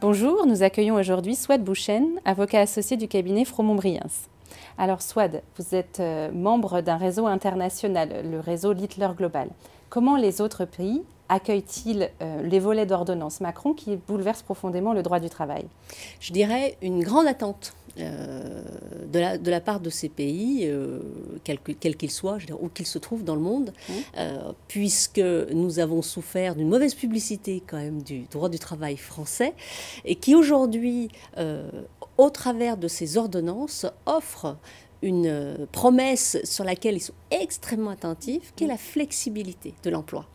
Bonjour, nous accueillons aujourd'hui Swad Bouchen, avocat associé du cabinet Fromont-Briens. Alors Swad, vous êtes euh, membre d'un réseau international, le réseau Littler Global. Comment les autres pays accueille-t-il euh, les volets d'ordonnance Macron qui bouleversent profondément le droit du travail Je dirais une grande attente euh, de, la, de, la, part de ces pays, euh, quels qu'ils soient, je où qu'ils se trouvent dans le monde, mmh. puisque nous avons souffert d'une mauvaise publicité quand même du droit du travail français, et qui aujourd'hui, au travers de ces ordonnances, offre une promesse sur laquelle ils sont extrêmement attentifs, qui est mmh. la flexibilité de l'emploi.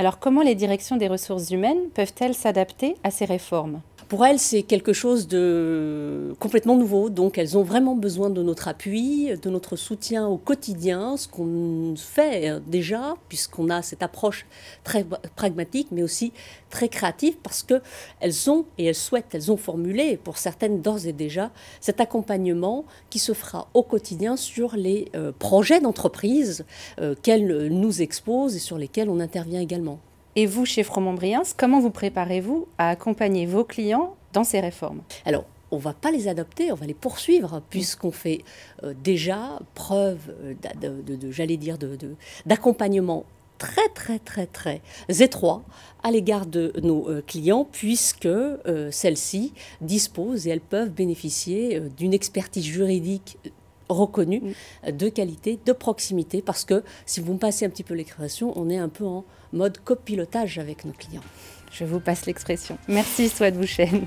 Alors comment les directions des ressources humaines peuvent-elles s'adapter à ces réformes pour elles, c'est quelque chose de complètement nouveau, donc elles ont vraiment besoin de notre appui, de notre soutien au quotidien, ce qu'on fait euh, déjà, puisqu'on a cette approche très pragmatique, mais aussi très créative, parce qu'elles ont, et elles souhaitent, elles ont formulé, pour certaines d'ores et déjà, cet accompagnement qui se fera au quotidien sur les euh, projets d'entreprise euh, qu'elles nous exposent et sur lesquels on intervient également. Et vous, chez Fromont-Briens, comment vous préparez-vous à accompagner vos clients dans ces réformes Alors, on ne va pas les adopter, on va les poursuivre, mm. puisqu'on fait euh, déjà preuve, euh, j'allais dire, d'accompagnement très très très très étroit à l'égard de nos euh, clients puisque celles-ci disposent et elles peuvent bénéficier d'une expertise juridique reconnue de qualité, de proximité, parce que si vous me passez un petit peu l'expression, on est un peu en mode copilotage avec nos clients. Je vous passe l'expression. Merci, Swad chaîne.